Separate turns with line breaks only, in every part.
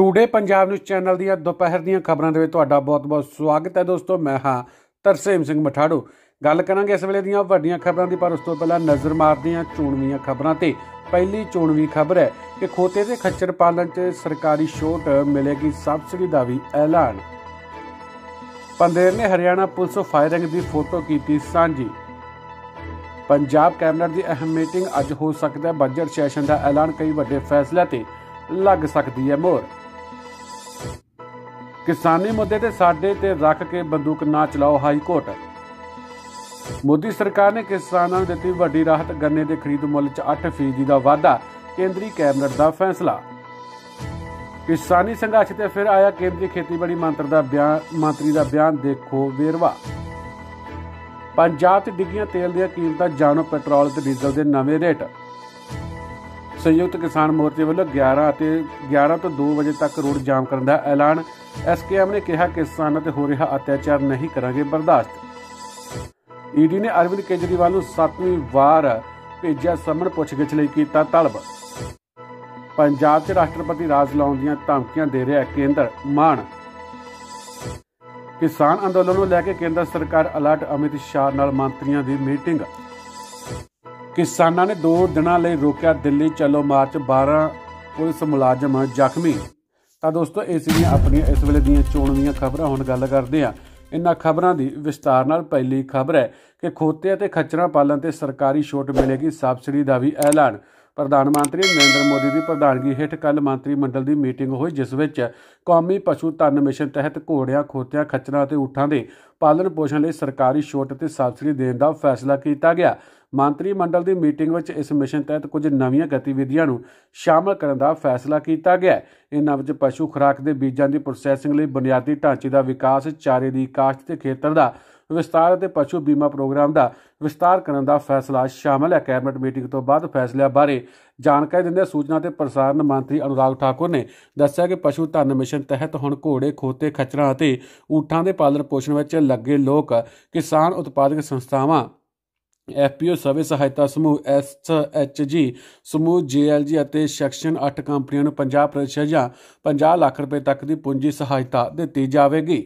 today Punjab news channel ਦੀਆਂ ਦੁਪਹਿਰ ਦੀਆਂ ਖਬਰਾਂ ਦੇ ਵਿੱਚ ਤੁਹਾਡਾ ਬਹੁਤ-ਬਹੁਤ ਸਵਾਗਤ ਹੈ ਦੋਸਤੋ ਮੈਂ ਹਾਂ ਤਰਸੇਮ ਸਿੰਘ ਮਠਾੜੂ ਗੱਲ ਕਰਾਂਗੇ ਇਸ ਵੇਲੇ ਦੀਆਂ ਵੱਡੀਆਂ ਖਬਰਾਂ ਦੀ ਪਰ ਉਸ ਤੋਂ ਪਹਿਲਾਂ ਨਜ਼ਰ ਮਾਰਦੇ ਹਾਂ ਚੋਣਵੀਆਂ ਖਬਰਾਂ ਤੇ ਪਹਿਲੀ ਚੋਣਵੀ ਖਬਰ ਹੈ ਕਿ ਖੋਤੇ ਦੇ ਖੱਚਰ ਪਾਲਣ 'ਚ ਸਰਕਾਰੀ ਛੋਟ ਮਿਲੇਗੀ ਸਬਸਿਡੀ ਦਾ ਵੀ ਐਲਾਨ ਪੰਦੇਰ ਨੇ ਹਰਿਆਣਾ ਪੁਲਿਸ ਫਾਇਰਿੰਗ ਦੀ ਫੋਟੋ ਕੀਤੀ ਸਾਂਝੀ ਪੰਜਾਬ ਕੈਬਨਿਟ ਦੀ ਅਹਿਮ ਮੀਟਿੰਗ ਅੱਜ ਹੋ ਸਕਦਾ ਹੈ ਬਜਟ ਸੈਸ਼ਨ ਦਾ ਐਲਾਨ ਕਈ ਵੱਡੇ ਫੈਸਲੇ ਤੇ ਲੱਗ ਸਕਦੀ ਹੈ ਮੋਹਰ ਕਿਸਾਨੀ ਮੁੱਦੇ ਤੇ ਸਾਡੇ ਤੇ ਰੱਖ ਕੇ ਬੰਦੂਕ ਨਾ ਚਲਾਓ ਹਾਈ ਕੋਰਟ ਮੋਦੀ ਸਰਕਾਰ ਨੇ ਕਿਸਾਨਾਂ ਨੂੰ ਦਿੱਤੀ ਵੱਡੀ ਰਾਹਤ ਗੰਨੇ ਦੇ ਖਰੀਦ ਮੁੱਲ 'ਚ 8% ਦਾ ਵਾਧਾ ਕੇਂਦਰੀ ਕੈਬਨਿਟ ਦਾ ਫੈਸਲਾ ਕਿਸਾਨੀ ਸੰਘਰਸ਼ ਤੇ ਫਿਰ ਆਇਆ ਕੇਂਦਰੀ ਖੇਤੀਬਾੜੀ ਮੰਤਰ ਦਾ ਬਿਆਨ ਮੰਤਰੀ ਦਾ ਬਿਆਨ ਦੇਖੋ ਵੇਰਵਾ ਪੰਜਾਬ 'ਚ ਡਿੱਗੀਆਂ ਤੇਲ ਦੀਆਂ ਕੀਮਤਾਂ ਜਾਣੋ ਪੈਟਰੋਲ ਤੇ ਡੀਜ਼ਲ ਦੇ ਨਵੇਂ ਰੇਟ ਸੰਯੁਕਤ ਕਿਸਾਨ ਮੋਰਚੇ ਵੱਲੋਂ 11 ਅਤੇ 11 ਤੋਂ 2 ਵਜੇ ਤੱਕ ਰੋਡ ਜਾਮ ਕਰਨ ਦਾ ਐਲਾਨ ਐਸਕੇਐਮ ਨੇ ਕਿਹਾ ਕਿ ਕਿਸਾਨਾਂ ਤੇ ਹੋ ਰਿਹਾ ਅਤਿਆਚਾਰ ਨਹੀਂ ਕਰਾਂਗੇ ਬਰਦਾਸ਼ਤ ਈਡੀ ਨੇ ਅਰਵਿੰਦ ਕੇਜਰੀਵਾਲ ਨੂੰ 7ਵੀਂ ਵਾਰ ਭੇਜਿਆ ਸਮਨ ਪੁੱਛਗਿੱਛ ਲਈ ਕੀਤਾ ਤਲਬ ਪੰਜਾਬ 'ਚ ਰਾਸ਼ਟਰਪਤੀ ਰਾਜ ਲਾਉਣ ਦੀਆਂ ਧਮਕੀਆਂ ਦੇ ਰਿਹਾ ਕੇਂਦਰ ਮਾਨ ਕਿਸਾਨ ਅੰਦੋਲਨ ਨੂੰ ਲੈ ਕੇ ਕੇਂਦਰ ਸਰਕਾਰ ਅਲਰਟ ਅਮਿਤ ਸ਼ਾਹ ਨਾਲ ਮੰਤਰੀਆਂ ਦੀ ਮੀਟਿੰਗ ਕਿਸਾਨਾਂ ਨੇ 2 ਦਿਨਾਂ ਲਈ ਰੋਕਿਆ ਦਿੱਲੀ ਚਲੋ ਮਾਰਚ 12 ਪੁਲਿਸ ਮੁਲਾਜ਼ਮ ਜ਼ਖਮੀ ਤਾਂ ਦੋਸਤੋ ਇਹ ਸੀਗੀਆਂ ਆਪਣੀਆਂ ਇਸ ਵੇਲੇ ਦੀਆਂ ਚੋਣ ਦੀਆਂ ਖਬਰਾਂ ਹੁਣ ਗੱਲ ਕਰਦੇ ਆ ਇਨ੍ਹਾਂ ਖਬਰਾਂ ਦੀ ਵਿਸਤਾਰ ਨਾਲ ਪਹਿਲੀ ਖਬਰ ਹੈ ਕਿ ਖੋਤੇ ਅਤੇ ਖੱਚਰਾਂ ਪਾਲਣ ਤੇ ਸਰਕਾਰੀ ਛੋਟ ਮਿਲੇਗੀ ਸਬਸਿਡੀ ਦਾ ਵੀ ਐਲਾਨ ਪ੍ਰਧਾਨ ਮੰਤਰੀ ਨਰਿੰਦਰ ਮੋਦੀ ਦੀ ਪ੍ਰਧਾਨਗੀ ਹੇਠ ਕੱਲ ਮੰਤਰੀ ਮੰਡਲ ਦੀ ਮੀਟਿੰਗ ਹੋਈ ਜਿਸ ਵਿੱਚ ਕੌਮੀ ਪਸ਼ੂ ਧਨ ਮਿਸ਼ਨ ਤਹਿਤ ਘੋੜਿਆਂ ਖੋਤਿਆਂ ਖੱਚਰਾਂ ਅਤੇ ਊਠਾਂ ਦੇ ਪਾਲਣ ਪੋਸ਼ਣ ਲਈ ਸਰਕਾਰੀ ਛੋਟ ਤੇ ਸਬਸਿਡੀ ਦੇਣ ਦਾ ਫੈਸਲਾ ਕੀਤਾ ਗਿਆ ਮੰਤਰੀ ਮੰਡਲ ਦੀ ਮੀਟਿੰਗ ਵਿੱਚ ਇਸ ਮਿਸ਼ਨ ਤਹਿਤ ਕੁਝ ਨਵੀਆਂ ਗਤੀਵਿਧੀਆਂ ਨੂੰ ਸ਼ਾਮਲ ਕਰਨ ਦਾ ਫੈਸਲਾ ਕੀਤਾ ਗਿਆ ਹੈ ਇਹਨਾਂ ਵਿੱਚ ਪਸ਼ੂ ਖੁਰਾਕ ਦੇ ਬੀਜਾਂ ਦੀ ਪ੍ਰੋਸੈਸਿੰਗ ਲਈ ਬੁਨਿਆਦੀ ਢਾਂਚੇ ਦਾ ਵਿਕਾਸ ਚਾਰੇ ਦੀ ਕਾਸ਼ਤ ਦੇ ਖੇਤਰ ਦਾ ਵਿਸਤਾਰ ਅਤੇ ਪਸ਼ੂ ਬੀਮਾ ਪ੍ਰੋਗਰਾਮ ਦਾ ਵਿਸਤਾਰ ਕਰਨ ਦਾ ਫੈਸਲਾ ਸ਼ਾਮਲ ਹੈ ਕੈਬਨਿਟ ਮੀਟਿੰਗ ਤੋਂ ਬਾਅਦ ਫੈਸਲਿਆਂ ਬਾਰੇ ਜਾਣਕਾਰੀ ਦਿੰਦੇ ਸੂਚਨਾ ਤੇ ਪ੍ਰਸਾਰਣ ਮੰਤਰੀ ਅਨੁਰਾਗ ਠਾਕੁਰ ਨੇ ਦੱਸਿਆ ਕਿ ਪਸ਼ੂ ਧਨ ਮਿਸ਼ਨ ਤਹਿਤ ਹੁਣ ਘੋੜੇ ਖੋਤੇ ਖਚਰਾ ਅਤੇ ਊਠਾਂ ਦੇ ਪਾਲਣ ਪੋਸ਼ਣ ਵਿੱਚ ਲੱਗੇ ਲੋਕ ਕਿਸਾਨ ਉਤਪਾਦਕ ਸੰਸਥਾਵਾਂ ਐਫਪੀਓ ਸਵੇ ਸਹਾਇਤਾ ਸਮੂਹ ਐਸਐਚਜੀ ਸਮੂਹ ਜੀਐਲਜੀ ਅਤੇ ਸੈਕਸ਼ਨ 8 ਕੰਪਨੀਆਂ ਨੂੰ 50% ਜਾਂ 50 ਲੱਖ ਰੁਪਏ ਤੱਕ ਦੀ ਪੂੰਜੀ ਸਹਾਇਤਾ ਦਿੱਤੀ ਜਾਵੇਗੀ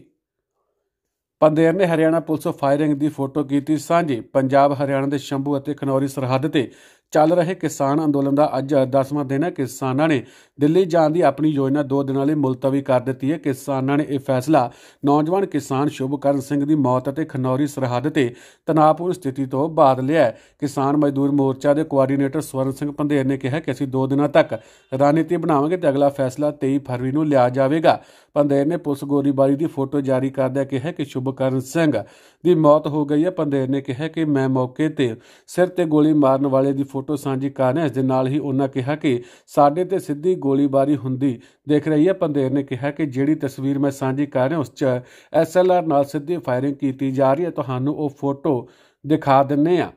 ਪੰਦੇਰ ਨੇ ਹਰਿਆਣਾ ਪੁਲਿਸ ਫਾਇਰਿੰਗ ਦੀ ਫੋਟੋ ਕੀਤੀ ਸਾਂਝੀ ਪੰਜਾਬ ਹਰਿਆਣਾ ਦੇ ਸ਼ੰਭੂ ਅਤੇ ਖਨੌਰੀ ਸਰਹੱਦ ਤੇ ਚੱਲ ਰਹੇ ਕਿਸਾਨ ਅੰਦੋਲਨ ਦਾ ਅੱਜ 10ਵਾਂ ਦਿਨ ਹੈ ਕਿਸਾਨਾਂ ਨੇ ਦਿੱਲੀ ਜਾਣ ਦੀ ਆਪਣੀ ਯੋਜਨਾ 2 ਦਿਨਾਂ ਲਈ ਮੁਲਤਵੀ ਕਰ ਦਿੱਤੀ ਹੈ ਕਿਸਾਨਾਂ ਨੇ ਇਹ ਫੈਸਲਾ ਨੌਜਵਾਨ ਕਿਸਾਨ ਸ਼ੁਭਕਰਨ ਸਿੰਘ ਦੀ ਮੌਤ ਅਤੇ ਖਨੌਰੀ ਸਰਹੱਦ ਤੇ ਤਣਾਅਪੂਰਨ ਸਥਿਤੀ ਤੋਂ ਬਾਅਦ ਲਿਆ ਕਿਸਾਨ ਮਜ਼ਦੂਰ ਮੋਰਚਾ ਦੇ ਕੋਆਰਡੀਨੇਟਰ ਸਵਰਨ ਸਿੰਘ ਪੰਧੇਰ ਨੇ ਕਿਹਾ ਕਿ ਅਸੀਂ 2 ਦਿਨਾਂ ਤੱਕ ਰਣਨੀਤੀ ਬਣਾਵਾਂਗੇ ਤੇ ਅਗਲਾ ਫੈਸਲਾ 23 ਫਰਵਰੀ ਨੂੰ ਲਿਆ ਜਾਵੇਗਾ ਪੰਧੇਰ ਨੇ ਪੁਲਿਸ ਗੋਰੀਬਾਰੀ ਦੀ ਫੋਟੋ ਜਾਰੀ ਕਰਦਿਆਂ ਕਿਹਾ ਕਿ ਸ਼ੁਭਕਰਨ ਸਿੰਘ ਦੀ ਮੌਤ ਹੋ ਗਈ ਹੈ ਪੰਧੇਰ ਨੇ ਕਿਹਾ ਕਿ ਮੈਂ ਮੌਕੇ ਤੇ ਸਿਰ ਤੇ ਗੋਲੀ ਮਾਰਨ ਵਾਲੇ ਦੀ ਫੋਟੋ ਫੋਟੋ ਸਾਂਝੀ ਕਰ ਰਹੇ ਇਸ ਦੇ ਨਾਲ ਹੀ ਉਹਨਾਂ ਕਿਹਾ ਕਿ ਸਾਡੇ ਤੇ ਸਿੱਧੀ ਗੋਲੀਬਾਰੀ ਹੁੰਦੀ ਦੇਖ ਰਹੀ ਹੈ ਪੰਦੇਰ ਨੇ ਕਿਹਾ ਕਿ ਜਿਹੜੀ ਤਸਵੀਰ ਮੈਂ ਸਾਂਝੀ ਕਰ ਰਿਹਾ ਉਸ 'ਚ ਐਸਐਲਆਰ ਨਾਲ ਸਿੱਧੀ ਫਾਇਰਿੰਗ ਕੀਤੀ ਜਾ ਰਹੀ ਹੈ ਤੁਹਾਨੂੰ ਉਹ ਫੋਟੋ ਦਿਖਾ ਦਿੰਨੇ ਆ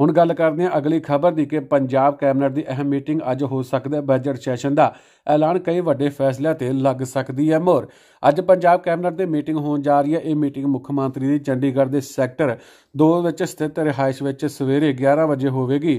ਹੁਣ ਗੱਲ ਕਰਦੇ ਹਾਂ ਅਗਲੀ ਖਬਰ ਦੀ ਕਿ ਪੰਜਾਬ ਕੈਬਨਿਟ ਦੀ ਅਹਿਮ ਮੀਟਿੰਗ ਅੱਜ ਹੋ ਸਕਦਾ ਹੈ ਬਜਟ ਸੈਸ਼ਨ ਦਾ ਐਲਾਨ ਕਈ ਵੱਡੇ ਫੈਸਲਿਆਂ ਤੇ ਲੱਗ ਸਕਦੀ ਹੈ ਮੋਰ ਅੱਜ ਪੰਜਾਬ ਕੈਬਨਿਟ ਦੀ ਮੀਟਿੰਗ ਹੋਣ ਜਾ ਰਹੀ ਹੈ ਇਹ ਮੀਟਿੰਗ ਮੁੱਖ ਮੰਤਰੀ ਦੀ ਚੰਡੀਗੜ੍ਹ ਦੇ ਸੈਕਟਰ 2 ਵਿੱਚ ਸਥਿਤ ਰਿਹਾਇਸ਼ ਵਿੱਚ ਸਵੇਰੇ 11 ਵਜੇ ਹੋਵੇਗੀ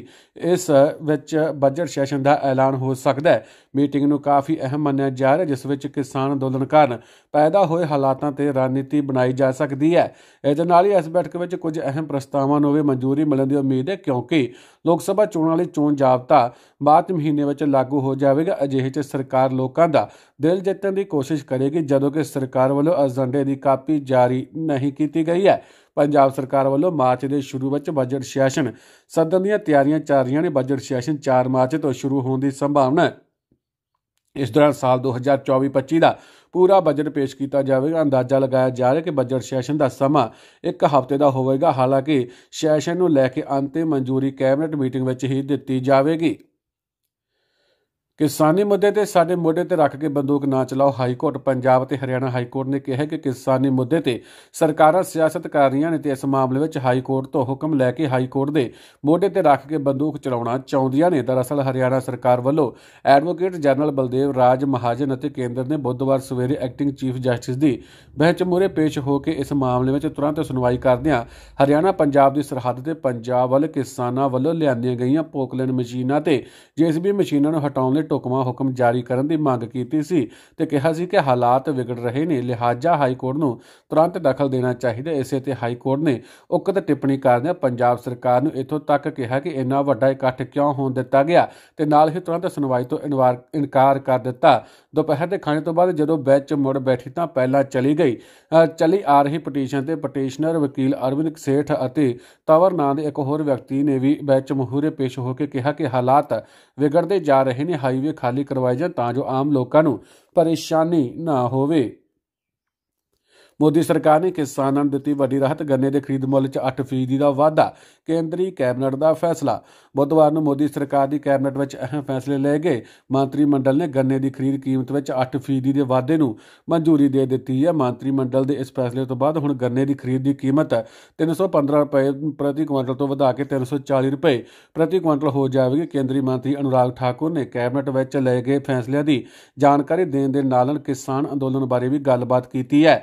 ਇਸ ਵਿੱਚ ਬਜਟ ਸੈਸ਼ਨ ਦਾ ਐਲਾਨ ਹੋ ਸਕਦਾ ਹੈ ਮੀਟਿੰਗ ਨੂੰ ਕਾਫੀ ਅਹਿਮ ਮੰਨਿਆ ਜਾ ਰਿਹਾ ਜਿਸ ਵਿੱਚ ਕਿਸਾਨ ਅੰਦੋਲਨ ਕਾਰਨ ਪੈਦਾ ਹੋਏ ਹਾਲਾਤਾਂ ਤੇ ਰਣਨੀਤੀ ਬਣਾਈ ਜਾ ਸਕਦੀ ਹੈ ਇਹਦੇ ਨਾਲ ਹੀ ਇਸ ਬੈਠਕ ਵਿੱਚ ਕੁਝ ਅਹਿਮ ਪ੍ਰਸਤਾਵਾਂ ਨੂੰ ਵੀ ਮਨਜ਼ੂਰੀ ਮਿਲਣ ਦੀ ਉਮੀਦ ਹੈ ਕਿਉਂਕਿ ਲੋਕ ਸਭਾ ਚੋਣਾਂ ਲਈ ਚੋਣ ਜਾਬਤਾ ਬਾਅਦ ਮਹੀਨੇ ਵਿੱਚ ਲਾਗੂ ਹੋ ਜਾਵੇਗਾ ਅਜਿਹੇ 'ਚ ਸਰਕਾਰ ਲੋਕਾਂ ਦਾ ਦਿਲ ਜਿੱਤਣ ਦੀ ਕੋਸ਼ਿਸ਼ ਕਰੇਗੀ ਜਦੋਂ ਕਿ ਸਰਕਾਰ ਵੱਲੋਂ ਅਜੰਡੇ ਦੀ ਕਾਪੀ ਜਾਰੀ ਨਹੀਂ ਕੀਤੀ ਗਈ ਹੈ ਪੰਜਾਬ ਸਰਕਾਰ ਵੱਲੋਂ ਮਾਰਚ ਦੇ ਸ਼ੁਰੂ ਵਿੱਚ ਬਜਟ ਸੈਸ਼ਨ ਸਦਨ ਦੀਆਂ ਤਿਆਰੀਆਂ ਚੱਲ ਰਹੀਆਂ ਨੇ ਬਜਟ ਸੈਸ਼ਨ 4 ਮਾਰਚ ਤੋਂ ਸ਼ੁਰੂ ਹੋਣ ਦੀ ਸੰਭਾਵਨਾ ਹੈ ਇਸ ਦੌਰਾਨ ਸਾਲ 2024-25 ਦਾ ਪੂਰਾ ਬਜਟ ਪੇਸ਼ ਕੀਤਾ ਜਾਵੇਗਾ ਅੰਦਾਜ਼ਾ ਲਗਾਇਆ ਜਾ ਰਿਹਾ ਹੈ ਕਿ ਬਜਟ ਸੈਸ਼ਨ ਦਾ ਸਮਾਂ ਇੱਕ ਹਫ਼ਤੇ ਦਾ ਹੋਵੇਗਾ ਹਾਲਾਂਕਿ ਸੈਸ਼ਨ ਨੂੰ ਲੈ ਕੇ ਅੰਤਿਮ ਮਨਜ਼ੂਰੀ ਕੈਬਨਿਟ ਮੀਟਿੰਗ ਵਿੱਚ ਹੀ ਦਿੱਤੀ ਜਾਵੇਗੀ ਕਿਸਾਨੀ ਮੁੱਦੇ ਤੇ ਸਾਡੇ ਮੁੱਦੇ ਤੇ ਰੱਖ ਕੇ ਬੰਦੂਕ ਨਾ ਚਲਾਓ ਹਾਈ ਕੋਰਟ ਪੰਜਾਬ ਤੇ ਹਰਿਆਣਾ ਹਾਈ ਕੋਰਟ ਨੇ ਕਿਹਾ ਕਿ ਕਿਸਾਨੀ ਮੁੱਦੇ ਤੇ ਸਰਕਾਰਾਂ ਸਿਆਸਤ ਕਰ ਰਹੀਆਂ ਨੇ ਤੇ ਇਸ ਮਾਮਲੇ ਵਿੱਚ ਹਾਈ ਕੋਰਟ ਤੋਂ ਹੁਕਮ ਲੈ ਕੇ ਹਾਈ ਕੋਰਟ ਦੇ ਮੁੱਦੇ ਤੇ ਰੱਖ ਕੇ ਬੰਦੂਕ ਚਲਾਉਣਾ ਚਾਹੁੰਦੀਆਂ ਨੇ ਦਰਅਸਲ ਹਰਿਆਣਾ ਸਰਕਾਰ ਵੱਲੋਂ ਐਡਵੋਕੇਟ ਜਨਰਲ ਬਲਦੇਵ ਰਾਜ ਮਹਾਜਨ ਅਤੇ ਕੇਂਦਰ ਨੇ ਬੁੱਧਵਾਰ ਸਵੇਰੇ ਐਕਟਿੰਗ ਚੀਫ ਜਸਟਿਸ ਦੀ ਬਹਿਚ ਮੂਰੇ ਪੇਸ਼ ਹੋ ਕੇ ਇਸ ਮਾਮਲੇ ਵਿੱਚ ਤੁਰੰਤ ਸੁਣਵਾਈ ਕਰਦਿਆਂ ਹਰਿਆਣਾ ਪੰਜਾਬ ਦੀ ਸਰਹੱਦ ਤੇ ਪੰਜਾਬ ਵੱਲ ਕਿਸਾਨਾਂ ਵੱਲੋਂ ਲਿਆਂਦੀਆਂ ਗਈਆਂ ਪੋਕਲਨ ਮਸ਼ੀਨਾਂ ਤੇ ਵੀ ਮਸ਼ੀਨਾਂ ਨੂੰ ਹਟਾਉਣ ਲਈ ਢੁਕਵਾਂ ਹੁਕਮ ਜਾਰੀ ਕਰਨ ਦੀ ਮੰਗ ਕੀਤੀ ਸੀ ਤੇ ਕਿਹਾ ਸੀ ਕਿ ਹਾਲਾਤ ਵਿਗੜ ਰਹੇ ਨੇ ਲਿਹਾਜ਼ਾ ਹਾਈ ਕੋਰਟ ਨੂੰ ਤੁਰੰਤ ਦਖਲ ਦੇਣਾ ਚਾਹੀਦਾ ਇਸੇ ਤੇ ਹਾਈ ਕੋਰਟ ਨੇ ਉਕਤ ਟਿੱਪਣੀ ਕਰਦਿਆਂ ਪੰਜਾਬ ਸਰਕਾਰ ਨੂੰ ਇਥੋਂ ਤੱਕ ਕਿਹਾ ਕਿ ਇੰਨਾ ਵੱਡਾ ਇਕੱਠ ਕਿਉਂ ਹੋਣ ਦਿੱਤਾ ਗਿਆ ਤੇ ਨਾਲ ਹੀ ਤੁਰੰਤ ਸੁਣਵਾਈ ਤੋਂ ਇਨਕਾਰ ਕਰ ਦਿੱਤਾ ਦੁਪਹਿਰ ਦੇ ਖਾਣੇ ਤੋਂ ਬਾਅਦ ਜਦੋਂ ਬੈਂਚ ਮੁੜ ਬੈਠੀ ਤਾਂ ਪਹਿਲਾਂ ਚਲੀ ਗਈ ਚਲੀ ਆ ਰਹੀ ਪਟੀਸ਼ਨ ਤੇ ਪਟੀਸ਼ਨਰ ਵਕੀਲ ਅਰਵਿੰਦ ਸੇਠ ਅਤੇ ਤਵਰ ਨਾਂ ਦੇ ਇੱਕ ਹੋਰ ਵਿਅਕਤੀ ਨੇ ਵੀ ਬੈਂਚ ਮਹੂਰੇ ਪੇਸ਼ ਹੋ ਕੇ ਕਿਹਾ ਕਿ ਹਾਲਾਤ ਵਿਗੜਦੇ ਜਾ ਰਹੇ ਨੇ ਹਾਈ ਹਾਈਵੇ ਖਾਲੀ ਕਰਵਾਏ ਜਾਣ ਤਾਂ ਜੋ ਆਮ ਲੋਕਾਂ ਨੂੰ ਪਰੇਸ਼ਾਨੀ ਨਾ ਹੋਵੇ ਮੋਦੀ ਸਰਕਾਰ ਨੇ ਕਿਸਾਨਾਂ ਨੂੰ ਦਿੱਤੀ ਵੱਡੀ ਰਾਹਤ ਗੰਨੇ ਦੇ ਖਰੀਦ ਮੁੱਲ 'ਚ 8% ਦਾ ਵਾਧਾ ਕੇਂਦਰੀ ਕੈਬਨਿਟ ਦਾ ਫੈਸਲਾ ਬੁੱਧਵਾਰ ਨੂੰ ਮੋਦੀ ਸਰਕਾਰ ਦੀ ਕੈਬਨਿਟ ਵਿੱਚ ਅਹਿਮ ਫੈਸਲੇ ਲਏ ਗਏ ਮੰਤਰੀ ਮੰਡਲ ਨੇ ਗੰਨੇ ਦੀ ਖਰੀਦ ਕੀਮਤ ਵਿੱਚ 8% ਦੇ ਵਾਧੇ ਨੂੰ ਮਨਜ਼ੂਰੀ ਦੇ ਦਿੱਤੀ ਹੈ ਮੰਤਰੀ ਮੰਡਲ ਦੇ ਇਸ ਫੈਸਲੇ ਤੋਂ ਬਾਅਦ ਹੁਣ ਗੰਨੇ ਦੀ ਖਰੀਦ ਦੀ ਕੀਮਤ 315 ਰੁਪਏ ਪ੍ਰਤੀ ਕੁਇੰਟਲ ਤੋਂ ਵਧਾ ਕੇ 340 ਰੁਪਏ ਪ੍ਰਤੀ ਕੁਇੰਟਲ ਹੋ ਜਾਵੇਗੀ ਕੇਂਦਰੀ ਮੰਤਰੀ ਅਨੁਰਾਗ ਠਾਕੁਰ ਨੇ ਕੈਬਨਿਟ ਵਿੱਚ ਲਏ ਗਏ ਫੈਸਲਿਆਂ ਦੀ ਜਾਣਕਾਰੀ ਦੇਣ ਦੇ ਨਾਲ ਕਿਸਾਨ ਅੰਦੋਲਨ ਬਾਰੇ ਵੀ ਗੱਲਬਾਤ ਕੀਤੀ ਹੈ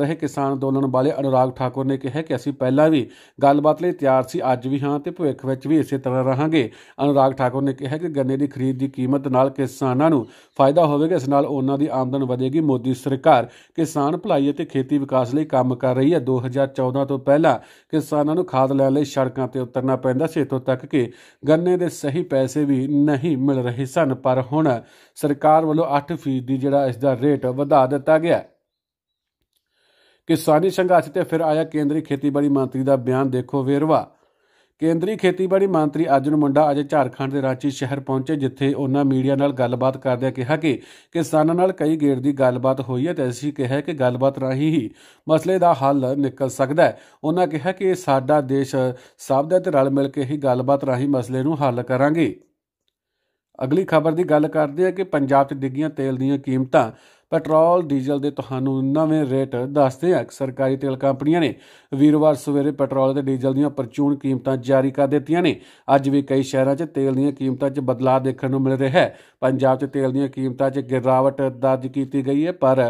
ਰਹੇ ਕਿਸਾਨ ਅੰਦੋਲਨ ਵਾਲੇ ਅਨੁਰਾਗ ਠਾਕੁਰ ਨੇ ਕਿਹਾ ਕਿ ਅਸੀਂ ਪਹਿਲਾਂ ਵੀ ਗੱਲਬਾਤ ਲਈ ਤਿਆਰ ਸੀ ਅੱਜ ਵੀ ਹਾਂ ਤੇ ਭਵਿੱਖ ਵਿੱਚ ਵੀ ਇਸੇ ਤਰ੍ਹਾਂ ਰਹਾਂਗੇ ਅਨੁਰਾਗ ਠਾਕੁਰ ਨੇ ਕਿਹਾ ਕਿ ਗੰਨੇ ਦੀ ਖਰੀਦ ਦੀ ਕੀਮਤ ਨਾਲ ਕਿਸਾਨਾਂ ਨੂੰ ਫਾਇਦਾ ਹੋਵੇਗਾ ਇਸ ਨਾਲ ਉਹਨਾਂ ਦੀ ਆਮਦਨ ਵਧੇਗੀ ਮੋਦੀ ਸਰਕਾਰ ਕਿਸਾਨ ਭਲਾਈ ਅਤੇ ਖੇਤੀ ਵਿਕਾਸ ਲਈ ਕੰਮ ਕਰ ਰਹੀ ਹੈ 2014 ਤੋਂ ਪਹਿਲਾਂ ਕਿਸਾਨਾਂ ਨੂੰ ਖਾਦ ਲੈਣ ਲਈ ਸੜਕਾਂ ਤੇ ਉਤਰਨਾ ਪੈਂਦਾ ਸੀ ਇਤੋਂ ਤੱਕ ਕਿ ਗੰਨੇ ਦੇ ਸਹੀ ਪੈਸੇ ਵੀ ਨਹੀਂ ਮਿਲ ਰਹੇ ਸਨ ਪਰ ਹੁਣ ਸਰਕਾਰ ਵੱਲੋਂ 8% ਜਿਹੜਾ ਇਸ ਦਾ ਰੇਟ ਵਧਾ ਦਿੱਤਾ ਗਿਆ ਕਿਸਾਨੀ ਸੰਘਰਸ਼ ਤੇ ਫਿਰ ਆਇਆ ਕੇਂਦਰੀ ਖੇਤੀਬਾੜੀ ਮੰਤਰੀ ਦਾ ਬਿਆਨ ਦੇਖੋ ਵੇਰਵਾ ਕੇਂਦਰੀ ਖੇਤੀਬਾੜੀ ਮੰਤਰੀ ਅਰਜੁਨ ਮੁੰਡਾ ਅੱਜ ਝਾਰਖੰਡ ਦੇ ਰਾਂਚੀ ਸ਼ਹਿਰ ਪਹੁੰਚੇ ਜਿੱਥੇ ਉਹਨਾਂ ਮੀਡੀਆ ਨਾਲ ਗੱਲਬਾਤ ਕਰਦਿਆਂ ਕਿਹਾ ਕਿ ਕਿਸਾਨਾਂ ਨਾਲ ਕਈ ਗੇੜ ਦੀ ਗੱਲਬਾਤ ਹੋਈ ਹੈ ਤੇ ਅਸੀਂ ਕਿਹਾ ਕਿ ਗੱਲਬਾਤ ਰਾਹੀਂ ਹੀ ਮਸਲੇ ਦਾ ਹੱਲ ਨਿਕਲ ਸਕਦਾ ਹੈ ਉਹਨਾਂ ਕਿਹਾ ਕਿ ਸਾਡਾ ਦੇਸ਼ ਸਭ ਦਾ ਤੇ ਰਲ ਮਿਲ ਕੇ ਹੀ ਗੱਲਬਾਤ ਰਾਹੀਂ ਮਸਲੇ ਨੂੰ ਹੱਲ ਕਰਾਂਗੇ ਅਗਲੀ ਖਬਰ ਦੀ ਗੱਲ ਕਰਦੇ ਹਾਂ ਕਿ ਪੰਜਾਬ 'ਚ ਡਿੱਗੀਆਂ ਤੇਲ ਦੀਆਂ ਕੀਮਤਾਂ ਪੈਟਰੋਲ ਡੀਜ਼ਲ ਦੇ ਤੁਹਾਨੂੰ ਨਵੇਂ ਰੇਟ ਦੱਸਦੇ ਆ ਸਰਕਾਰੀ ਤੇਲ ਕੰਪਨੀਆਂ ਨੇ ਵੀਰਵਾਰ ਸਵੇਰੇ ਪੈਟਰੋਲ ਤੇ ਡੀਜ਼ਲ ਦੀਆਂ ਪਰਚੂਨ ਕੀਮਤਾਂ ਜਾਰੀ ਕਰ ਦਿੱਤੀਆਂ ਨੇ ਅੱਜ ਵੀ ਕਈ ਸ਼ਹਿਰਾਂ 'ਚ ਤੇਲ ਦੀਆਂ ਕੀਮਤਾਂ 'ਚ ਬਦਲਾਅ ਦੇਖਣ ਨੂੰ ਮਿਲ ਰਿਹਾ ਹੈ ਪੰਜਾਬ 'ਚ ਤੇਲ ਦੀਆਂ ਕੀਮਤਾਂ 'ਚ ਗਿਰਾਵਟ ਦਰਜ ਕੀਤੀ ਗਈ ਹੈ ਪਰ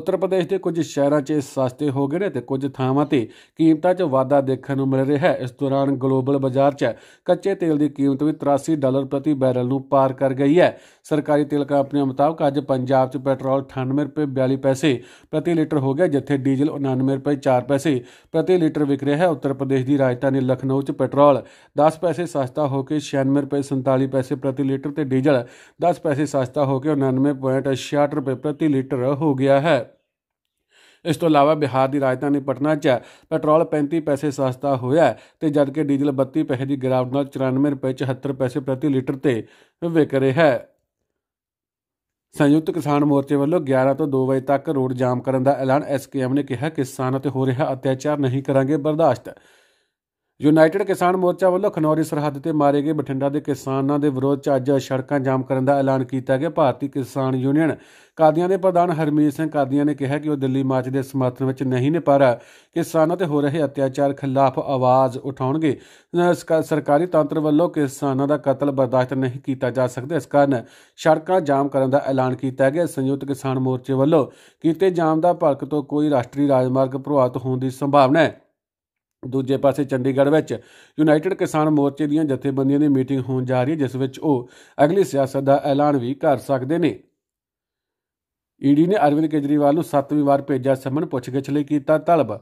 ਉੱਤਰ ਪ੍ਰਦੇਸ਼ ਦੇ ਕੁਝ ਸ਼ਹਿਰਾਂ 'ਚ ਸਸਤੇ ਹੋ ਗਏ ਨੇ ਤੇ ਕੁਝ ਥਾਵਾਂ ਤੇ ਕੀਮਤਾਂ 'ਚ ਵਾਧਾ ਦੇਖਣ ਨੂੰ ਮਿਲ ਰਿਹਾ ਹੈ ਇਸ ਦੌਰਾਨ ਗਲੋਬਲ ਬਾਜ਼ਾਰ 'ਚ ਕੱਚੇ ਤੇਲ ਦੀ ਕੀਮਤ ਵੀ 83 ਡਾਲਰ ਪ੍ਰਤੀ ਬੈਰਲ ਨੂੰ ਪਾਰ ਕਰ ਗਈ ਹੈ ਸਰਕਾਰੀ ਤੇਲ ਕੰਪਨੀਆਂ ਮੁਤਾਬਕ ਅੱਜ ਪੰਜਾਬ 'ਚ ਪੈਟਰੋਲ 99 ਰੁਪਏ 42 ਪੈਸੇ ਪ੍ਰਤੀ ਲੀਟਰ ਹੋ ਗਿਆ ਜਿੱਥੇ ਡੀਜ਼ਲ 99 ਰੁਪਏ 4 ਪੈਸੇ ਪ੍ਰਤੀ ਲੀਟਰ ਵਿਕ ਰਿਹਾ ਹੈ ਉੱਤਰ ਪ੍ਰਦੇਸ਼ ਦੀ ਰਾਜਧਾਨੀ ਲਖਨਊ 'ਚ ਪੈਟਰੋਲ 10 ਪੈਸੇ ਸਸਤਾ ਹੋ ਕੇ 96 ਰੁਪਏ 47 ਪੈਸੇ ਪ੍ਰਤੀ ਲੀਟਰ ਤੇ ਡੀਜ਼ਲ 10 ਪੈਸੇ ਸਸਤਾ ਹੋ ਕੇ 99.66 ਰੁਪਏ ਪ੍ਰਤੀ ਲੀਟਰ ਹੋ ਗਿਆ ਹੈ ਇਸ ਤੋਂ ਇਲਾਵਾ ਬਿਹਾਰ ਦੀ ਰਾਜਧਾਨੀ ਪਟਨਾ 'ਚ ਪੈਟਰੋਲ 35 ਪੈਸੇ ਸਸਤਾ ਹੋਇਆ ਤੇ ਜਦਕਿ ਡੀਜ਼ਲ 32 ਪੈਸੇ ਦੀ ਗਿਰਾਵਟ ਨਾਲ 94 ਰੁਪਏ 74 ਪੈਸੇ ਪ੍ਰਤੀ ਲੀਟਰ ਤੇ ਵਿਕ ਰਿਹਾ ਹੈ ਸੰਯੁਕਤ ਕਿਸਾਨ ਮੋਰਚੇ ਵੱਲੋਂ 11 ਤੋਂ 2 ਵਜੇ ਤੱਕ ਰੋਡ ਜਾਮ ਕਰਨ ਦਾ ਐਲਾਨ ਐਸਕੇਐਮ ਨੇ ਕਿਹਾ ਕਿਸਾਨਾਂ ਤੇ ਹੋ ਰਿਹਾ ਅਤਿਆਚਾਰ ਨਹੀਂ ਕਰਾਂਗੇ ਬਰਦਾਸ਼ਤ ਯੂਨਾਈਟਿਡ ਕਿਸਾਨ ਮੋਰਚਾ ਵੱਲੋਂ ਖਨੌਰੀ ਸਰਹੱਦ ਤੇ ਮਾਰੇ ਗਏ ਬਠਿੰਡਾ ਦੇ ਕਿਸਾਨਾਂ ਦੇ ਵਿਰੋਧ 'ਚ ਅੱਜ ਸੜਕਾਂ ਜਾਮ ਕਰਨ ਦਾ ਐਲਾਨ ਕੀਤਾ ਗਿਆ ਭਾਰਤੀ ਕਿਸਾਨ ਯੂਨੀਅਨ ਕਾਦੀਆਂ ਦੇ ਪ੍ਰਧਾਨ ਹਰਮੀਤ ਸਿੰਘ ਕਾਦੀਆਂ ਨੇ ਕਿਹਾ ਕਿ ਉਹ ਦਿੱਲੀ ਮਾਰਚ ਦੇ ਸਮਰਥਨ ਵਿੱਚ ਨਹੀਂ ਨੇ ਪਰ ਕਿਸਾਨਾਂ ਤੇ ਹੋ ਰਹੇ ਅਤਿਆਚਾਰ ਖਿਲਾਫ ਆਵਾਜ਼ ਉਠਾਉਣਗੇ ਸਰਕਾਰੀ ਤੰਤਰ ਵੱਲੋਂ ਕਿਸਾਨਾਂ ਦਾ ਕਤਲ ਬਰਦਾਸ਼ਤ ਨਹੀਂ ਕੀਤਾ ਜਾ ਸਕਦਾ ਇਸ ਕਾਰਨ ਸੜਕਾਂ ਜਾਮ ਕਰਨ ਦਾ ਐਲਾਨ ਕੀਤਾ ਗਿਆ ਸੰਯੁਕਤ ਕਿਸਾਨ ਮੋਰਚੇ ਵੱਲੋਂ ਕੀਤੇ ਜਾਮ ਦਾ ਭਲਕ ਤੋਂ ਕੋਈ ਰਾਸ਼ਟਰੀ ਰਾਜਮਾਰਗ ਪ੍ਰਭਾਵਿਤ ਹੋਣ ਦੀ ਸੰਭਾਵਨਾ ਹੈ ਦੂਜੇ ਪਾਸੇ ਚੰਡੀਗੜ੍ਹ ਵਿੱਚ ਯੂਨਾਈਟਿਡ ਕਿਸਾਨ ਮੋਰਚੇ ਦੀਆਂ ਜਥੇਬੰਦੀਆਂ ਦੀ ਮੀਟਿੰਗ ਹੋਣ ਜਾ ਰਹੀ ਹੈ ਜਿਸ ਵਿੱਚ ਉਹ ਅਗਲੀ ਸਿਆਸਤ ਦਾ ਐਲਾਨ ਵੀ ਕਰ ਸਕਦੇ ਨੇ ਈਡੀ ਨੇ ਅਰਵਿੰਦ ਕੇਜਰੀਵਾਲ ਨੂੰ 7ਵੀਂ ਵਾਰ ਭੇਜਿਆ ਸਮਨ ਪੁੱਛਗਿੱਛ ਲਈ ਕੀਤਾ ਤਲਬ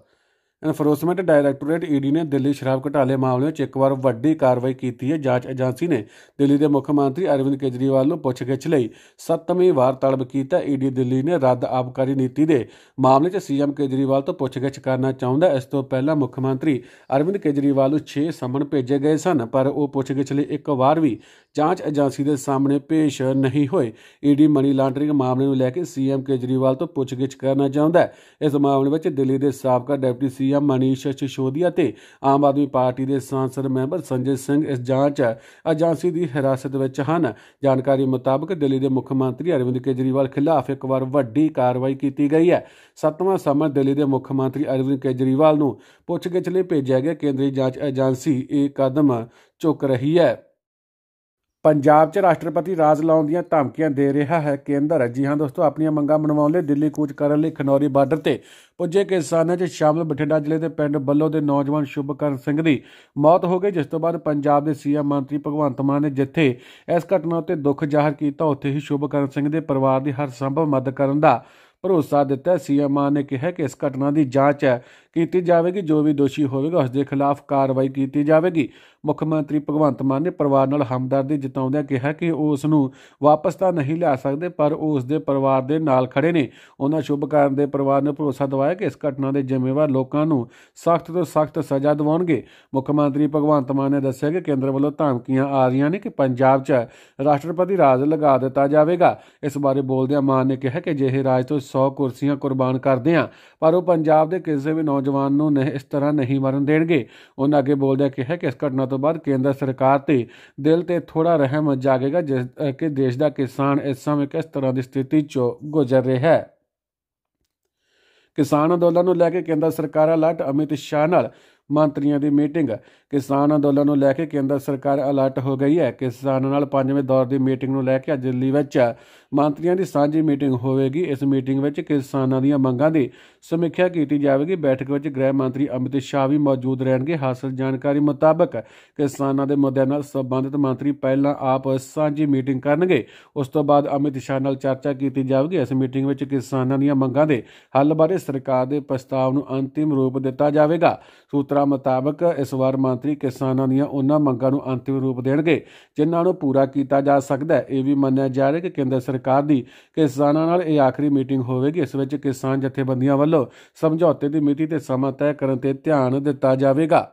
ਐਨਫੋਰਸਮੈਂਟ ਡਾਇਰੈਕਟੋਰੇਟ ਈਡੀ ਨੇ ਦਿੱਲੀ ਸ਼ਰਾਬ ਘਟਾਲੇ ਮਾਮਲੇ ਵਿੱਚ ਇੱਕ ਵਾਰ ਵੱਡੀ ਕਾਰਵਾਈ ਕੀਤੀ ਹੈ ਜਾਂਚ ਏਜੰਸੀ ਨੇ ਦਿੱਲੀ ਦੇ ਮੁੱਖ ਮੰਤਰੀ ਅਰਵਿੰਦ ਕੇਜਰੀਵਾਲ ਨੂੰ ਪੁੱਛਗਿੱਛ ਲਈ ਸੱਤਵੀਂ ਵਾਰ ਤਲਬ ਕੀਤਾ ਈਡੀ e ਦਿੱਲੀ ਨੇ ਰੱਦ ਆਬਕਾਰੀ ਨੀਤੀ ਦੇ ਮਾਮਲੇ 'ਚ ਸੀਐਮ ਕੇਜਰੀਵਾਲ ਤੋਂ ਪੁੱਛਗਿੱਛ ਕਰਨਾ ਚਾਹੁੰਦਾ ਇਸ ਤੋਂ ਪਹਿਲਾਂ ਮੁੱਖ ਮੰਤਰੀ ਅਰਵਿੰਦ ਕੇਜਰੀਵਾਲ ਨੂੰ 6 ਸਮਨ ਭੇਜੇ ਗਏ ਸਨ ਪਰ ਉਹ ਪੁੱਛਗਿੱਛ ਲਈ ਇੱਕ ਵਾਰ ਵੀ ਜਾਂਚ ਏਜੰਸੀ ਦੇ ਸਾਹਮਣੇ ਪੇਸ਼ ਨਹੀਂ ਹੋਏ ਈਡੀ ਮਨੀ ਲਾਂਡਰਿੰਗ ਮਾਮਲੇ ਨੂੰ ਲੈ ਕੇ ਸੀਐਮ ਕੇਜਰੀਵਾਲ ਤੋਂ ਪੁੱਛਗਿੱਛ ਕਰਨਾ ਚਾਹੁੰਦਾ ਹੈ ਇਸ ਮਾਮਲੇ ਵਿੱਚ ਦਿੱਲੀ ਦੇ ਸਾਬਕਾ ਡਿਪਟੀ ਸੀਐਮ ਮਨੀਸ਼ ਸਿਸੋਦੀਆ ਤੇ ਆਮ ਆਦਮੀ ਪਾਰਟੀ ਦੇ ਸੰਸਦ ਮੈਂਬਰ ਸੰਜੇ ਸਿੰਘ ਇਸ ਜਾਂਚ ਏਜੰਸੀ ਦੀ ਹਿਰਾਸਤ ਵਿੱਚ ਹਨ ਜਾਣਕਾਰੀ ਮੁਤਾਬਕ ਦਿੱਲੀ ਦੇ ਮੁੱਖ ਮੰਤਰੀ ਅਰਵਿੰਦ ਕੇਜਰੀਵਾਲ ਖਿਲਾਫ ਇੱਕ ਵਾਰ ਵੱਡੀ ਕਾਰਵਾਈ ਕੀਤੀ ਗਈ ਹੈ ਸੱਤਵਾਂ ਸਮਾਂ ਦਿੱਲੀ ਦੇ ਮੁੱਖ ਮੰਤਰੀ ਅਰਵਿੰਦ ਕੇਜਰੀਵਾਲ ਨੂੰ ਪੁੱਛਗਿੱਛ ਲਈ ਭੇਜਿਆ ਗਿਆ ਕੇਂਦਰੀ ਜਾਂਚ ਏਜੰਸੀ ਇਹ ਕਦਮ ਚੁੱਕ ਰਹੀ ਹੈ ਪੰਜਾਬ 'ਚ ਰਾਸ਼ਟਰਪਤੀ ਰਾਜ ਲਾਉਣ ਦੀਆਂ ਧਮਕੀਆਂ ਦੇ ਰਿਹਾ ਹੈ ਕੇਂਦਰ ਜੀ ਹਾਂ ਦੋਸਤੋ ਆਪਣੀਆਂ ਮੰਗਾਂ ਮਨਵਾਉਣ ਲਈ ਦਿੱਲੀ ਕੂਚ ਕਰਨ ਲਈ ਖਨੌਰੀ ਬਾਰਡਰ ਤੇ ਪੁੱਜੇ ਕਿਸਾਨਾਂ 'ਚ ਸ਼ਾਮਲ ਬਠਿੰਡਾ ਜ਼ਿਲ੍ਹੇ ਦੇ ਪਿੰਡ ਬੱਲੋ ਦੇ ਨੌਜਵਾਨ ਸ਼ੁਭਕਰਨ ਸਿੰਘ ਦੀ ਮੌਤ ਹੋ ਗਈ ਜਿਸ ਤੋਂ ਬਾਅਦ ਪੰਜਾਬ ਦੇ ਸੀਐਮ ਮੰਤਰੀ ਭਗਵੰਤ ਮਾਨ ਨੇ ਜਿੱਥੇ ਇਸ ਘਟਨਾ ਉੱਤੇ ਦੁੱਖ ਜ਼ਾਹਰ ਕੀਤਾ ਉੱਥੇ ਹੀ ਸ਼ੁਭਕਰਨ ਸਿੰਘ ਦੇ ਪਰਿਵਾਰ ਦੀ ਹਰ ਸੰਭਵ ਮਦਦ ਕਰਨ ਦਾ ਭਰੋਸਾ ਦਿੱਤਾ ਸੀਐਮ ਮਾਨ ਨੇ ਕਿਹਾ ਕਿ ਇਸ ਘਟਨਾ ਦੀ ਜਾਂਚ ਹੈ ਕੀਤੀ ਜਾਵੇਗੀ ਜੋ ਵੀ ਦੋਸ਼ੀ ਹੋਵੇਗਾ ਉਸ ਦੇ ਖਿਲਾਫ ਕਾਰਵਾਈ ਕੀਤੀ ਜਾਵੇਗੀ ਮੁੱਖ ਮੰਤਰੀ ਭਗਵੰਤ ਮਾਨ ਨੇ ਪਰਿਵਾਰ ਨਾਲ ਹਮਦਰਦੀ ਜਤਾਉਂਦਿਆਂ ਕਿਹਾ ਕਿ ਉਹ ਉਸ ਨੂੰ ਵਾਪਸ ਤਾਂ ਨਹੀਂ ਲਿਆ ਸਕਦੇ ਪਰ ਉਹ ਉਸ ਦੇ ਪਰਿਵਾਰ ਦੇ ਨਾਲ ਖੜੇ ਨੇ ਉਹਨਾਂ ਸ਼ੁਭਕਾਰਨ ਦੇ ਪਰਿਵਾਰ ਨੂੰ ਭਰੋਸਾ ਦਿਵਾਇਆ ਕਿ ਇਸ ਘਟਨਾ ਦੇ ਜ਼ਿੰਮੇਵਾਰ ਲੋਕਾਂ ਨੂੰ ਸਖਤ ਤੋਂ ਸਖਤ ਸਜ਼ਾ ਦਿਵਾਉਣਗੇ ਮੁੱਖ ਮੰਤਰੀ ਭਗਵੰਤ ਮਾਨ ਨੇ ਦੱਸਿਆ ਕਿ ਕੇਂਦਰ ਵੱਲੋਂ ਧਮਕੀਆਂ ਆ ਰਹੀਆਂ ਨੇ ਕਿ ਪੰਜਾਬ 'ਚ ਰਾਸ਼ਟਰਪਤੀ ਰਾਜ ਲਗਾ ਦਿੱਤਾ ਜਾਵੇਗਾ ਇਸ ਬਾਰੇ ਬੋਲਦਿਆਂ ਮਾਨ ਨੇ ਕਿਹਾ ਕਿ ਜੇ ਇਹ ਰਾਜ ਤੋਂ 100 ਕੁਰਸੀਆਂ ਕੁਰਬਾਨ ਕਰਦੇ ਆ ਪਰ ਉਹ ਪੰਜਾਬ ਦੇ ਕਿਸੇ ਵੀ ਨੌ ਨੌਜਵਾਨ ਨੂੰ ਨਹੀਂ ਇਸ ਤਰ੍ਹਾਂ ਨਹੀਂ ਮਰਨ ਦੇਣਗੇ ਉਹਨਾਂ ਅੱਗੇ ਬੋਲਦਿਆਂ ਕਿਹਾ ਕਿ ਇਸ ਘਟਨਾ ਤੋਂ ਬਾਅਦ ਕੇਂਦਰ ਸਰਕਾਰ ਤੇ ਦਿਲ ਤੇ ਥੋੜਾ ਰਹਿਮ ਜਾਗੇਗਾ ਜਿਸ ਕਿ ਦੇਸ਼ ਦਾ ਕਿਸਾਨ ਇਸ ਸਮੇਂ ਕਿਸ ਤਰ੍ਹਾਂ ਦੀ ਸਥਿਤੀ ਚੋਂ ਗੁਜ਼ਰ ਰਿਹਾ ਹੈ ਕਿਸਾਨ ਅੰਦੋਲਨ ਨੂੰ ਲੈ ਕੇ ਕੇਂਦਰ ਸਰਕਾਰ ਅਲਰਟ ਅਮਿਤ ਸ਼ਾਹ ਨਾਲ ਮੰਤਰੀਆਂ ਦੀ ਮੀਟਿੰਗ ਕਿਸਾਨ ਅੰਦੋਲਨ ਨੂੰ ਲੈ ਕੇ ਕੇਂਦਰ ਸਰਕਾਰ ਅਲਰਟ ਹੋ ਗਈ ਹੈ ਕਿਸਾਨਾਂ ਨਾਲ ਪੰਜਵੇਂ ਦੌਰ ਦੀ ਮੀਟਿੰਗ ਨੂੰ ਲੈ ਕੇ ਅੱਜ ਦਿੱਲੀ ਵਿੱਚ ਮੰਤਰੀਆਂ ਦੀ ਸਾਂਝੀ ਮੀਟਿੰਗ ਹੋਵੇਗੀ ਇਸ ਮੀਟਿੰਗ ਵਿੱਚ ਕਿਸਾਨਾਂ ਦੀਆਂ ਮੰਗਾਂ ਦੀ ਸਮੀਖਿਆ ਕੀਤੀ ਜਾਵੇਗੀ ਬੈਠਕ ਵਿੱਚ ਗ੍ਰਹਿ ਮੰਤਰੀ ਅਮਿਤ ਸ਼ਾਹ ਵੀ ਮੌਜੂਦ ਰਹਿਣਗੇ ਹਾਸਲ ਜਾਣਕਾਰੀ ਮੁਤਾਬਕ ਕਿਸਾਨਾਂ ਦੇ ਮੁੱਦਿਆਂ ਨਾਲ ਸੰਬੰਧਿਤ ਮੰਤਰੀ ਪਹਿਲਾਂ ਆਪ ਸਾਂਝੀ ਮੀਟਿੰਗ ਕਰਨਗੇ ਉਸ ਤੋਂ ਬਾਅਦ ਅਮਿਤ ਸ਼ਾਹ ਨਾਲ ਚਰਚਾ ਕੀਤੀ ਜਾਵੇਗੀ ਇਸ ਮੀਟਿੰਗ ਵਿੱਚ ਕਿਸਾਨਾਂ ਦੀਆਂ ਮੰਗਾਂ ਦੇ ਹੱਲ ਬਾਰੇ ਸਰਕਾਰ ਦੇ ਪ੍ਰਸਤਾਵ ਨੂੰ ਅੰਤਿਮ ਰੂਪ ਦਿੱਤਾ ਜਾਵੇਗਾ ਸੂਤਰ ਸੂਤਰਾਂ ਮੁਤਾਬਕ ਇਸ ਵਾਰ ਮੰਤਰੀ ਕਿਸਾਨਾਂ ਦੀਆਂ ਉਹਨਾਂ ਮੰਗਾਂ ਨੂੰ ਅੰਤਿਮ ਰੂਪ ਦੇਣਗੇ ਜਿਨ੍ਹਾਂ ਨੂੰ ਪੂਰਾ ਕੀਤਾ ਜਾ ਸਕਦਾ ਹੈ ਇਹ ਵੀ ਮੰਨਿਆ ਜਾ ਰਿਹਾ ਕਿ ਕੇਂਦਰ ਸਰਕਾਰ ਦੀ ਕਿਸਾਨਾਂ ਨਾਲ ਇਹ ਆਖਰੀ ਮੀਟਿੰਗ ਹੋਵੇਗੀ ਇਸ ਵਿੱਚ ਕਿਸਾਨ ਜਥੇਬੰਦੀਆਂ ਵੱਲੋਂ ਸਮਝੌਤੇ ਦੀ ਮਿਤੀ ਤੇ ਸਮਾਂ ਤੈਅ ਕਰਨ ਤੇ ਧਿਆਨ ਦਿੱਤਾ ਜਾਵੇਗਾ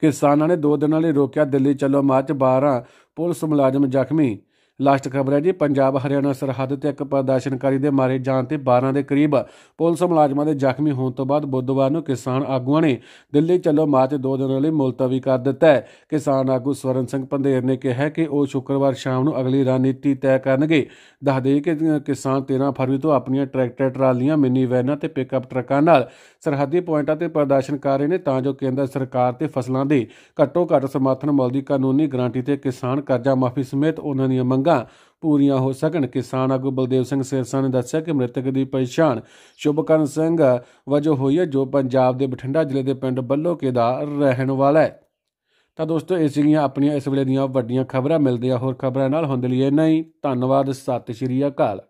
ਕਿਸਾਨਾਂ ਨੇ 2 ਦਿਨਾਂ ਲਈ ਰੋਕਿਆ ਦਿੱਲੀ ਚੱਲੋ ਮਾਰਚ 12 ਪੁਲਿਸ ਮੁਲਾਜ਼ਮ ਜ਼ਖਮੀ ਲਾਸਟ ਖਬਰ ਹੈ ਜੀ ਪੰਜਾਬ ਹਰਿਆਣਾ ਸਰਹੱਦ ਤੇ ਇੱਕ ਪ੍ਰਦਰਸ਼ਨਕਾਰੀ ਦੇ ਮਾਰੇ ਜਾਣ ਤੇ 12 ਦੇ ਕਰੀਬ ਪੁਲਿਸ ਮੁਲਾਜ਼ਮਾਂ ਦੇ ਜ਼ਖਮੀ ਹੋਣ ਤੋਂ ਬਾਅਦ ਬੁੱਧਵਾਰ ਨੂੰ ਕਿਸਾਨ ਆਗੂਆਂ ਨੇ ਦਿੱਲੀ ਚੱਲੋ ਮਾਰਚ 2 ਦਿਨਾਂ ਲਈ ਮੁਲਤਵੀ ਕਰ ਦਿੱਤਾ ਹੈ ਕਿਸਾਨ ਆਗੂ ਸਵਰਨ ਸਿੰਘ ਪੰਦੇਰ ਨੇ ਕਿਹਾ ਕਿ ਉਹ ਸ਼ੁੱਕਰਵਾਰ ਸ਼ਾਮ ਨੂੰ ਅਗਲੀ ਰਣਨੀਤੀ ਤੈਅ ਕਰਨਗੇ ਦੱਸ ਦੇ ਕਿ ਕਿਸਾਨ 13 ਫਰਵਰੀ ਤੋਂ ਆਪਣੀਆਂ ਟਰੈਕਟਰ ਟਰਾਲੀਆਂ ਮਿਨੀ ਵੈਨਾਂ ਤੇ ਪਿਕਅਪ ਟਰੱਕਾਂ ਨਾਲ ਸਰਹੱਦੀ ਪੁਆਇੰਟਾਂ ਤੇ ਪ੍ਰਦਰਸ਼ਨ ਕਰ ਰਹੇ ਨੇ ਤਾਂ ਜੋ ਕੇਂਦਰ ਸਰਕਾਰ ਤੇ ਫਸਲਾਂ ਦੇ ਘੱਟੋ ਘੱਟ ਸਮਰਥਨ ਮੁੱਲ ਦੀ ਕਾਨੂੰਨੀ ਗਾਰੰਟੀ ਤੇ ਕਿਸਾਨ ਕਰਜ਼ਾ ਮਾਫੀ ਸਮੇਤ ਉਹਨਾਂ ਦੀਆਂ ਮੰਗਾਂ ਪੂਰੀਆਂ ਹੋ ਸਕਣ ਕਿਸਾਨ ਆਗੂ ਬਲਦੇਵ ਸਿੰਘ ਸਿਰਸਾ ਨੇ ਦੱਸਿਆ ਕਿ ਮ੍ਰਿਤਕ ਦੀ ਪਛਾਣ ਸ਼ੁਭਕਰਨ ਸਿੰਘ ਵਜੋਂ ਹੋਈ ਹੈ ਜੋ ਪੰਜਾਬ ਦੇ ਬਠਿੰਡਾ ਜ਼ਿਲ੍ਹੇ ਦੇ ਪਿੰਡ ਬੱਲੋਕੇ ਦਾ ਰਹਿਣ ਵਾਲਾ ਹੈ ਤਾਂ ਦੋਸਤੋ ਇਸ ਸੀਗੀਆਂ ਆਪਣੀਆਂ ਇਸ ਵੇਲੇ ਦੀਆਂ ਵੱਡੀਆਂ ਖਬਰਾਂ ਮਿਲਦੀਆਂ ਹੋਰ ਖਬਰਾਂ ਨਾਲ ਹੁੰਦੇ ਲਈ ਹੀ ਧੰਨਵਾਦ ਸਤਿ ਸ਼੍ਰੀ ਅਕਾਲ